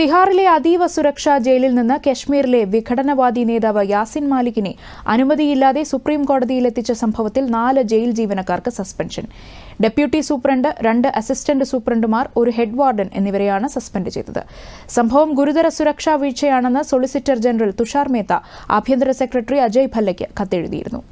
തിഹാറിലെ അതീവ സുരക്ഷാ ജയിലിൽ നിന്ന് കശ്മീരിലെ വിഘടനവാദി നേതാവ് യാസിൻ മാലിക്കിനെ അനുമതിയില്ലാതെ സുപ്രീം കോടതിയിലെത്തിച്ച സംഭവത്തിൽ നാല് ജയിൽ ജീവനക്കാർക്ക് സസ്പെൻഷൻ ഡെപ്യൂട്ടി സൂപ്രണ്ട് രണ്ട് അസിസ്റ്റന്റ് സൂപ്രണ്ടുമാർ ഒരു ഹെഡ് വാർഡൻ എന്നിവരെയാണ് സസ്പെൻഡ് ചെയ്തത് സംഭവം ഗുരുതര സുരക്ഷാ വീഴ്ചയാണെന്ന് സോളിസിറ്റർ ജനറൽ തുഷാർ മേത്ത ആഭ്യന്തര സെക്രട്ടറി അജയ് ഭല്ലയ്ക്ക് കത്തെഴുതിയിരുന്നു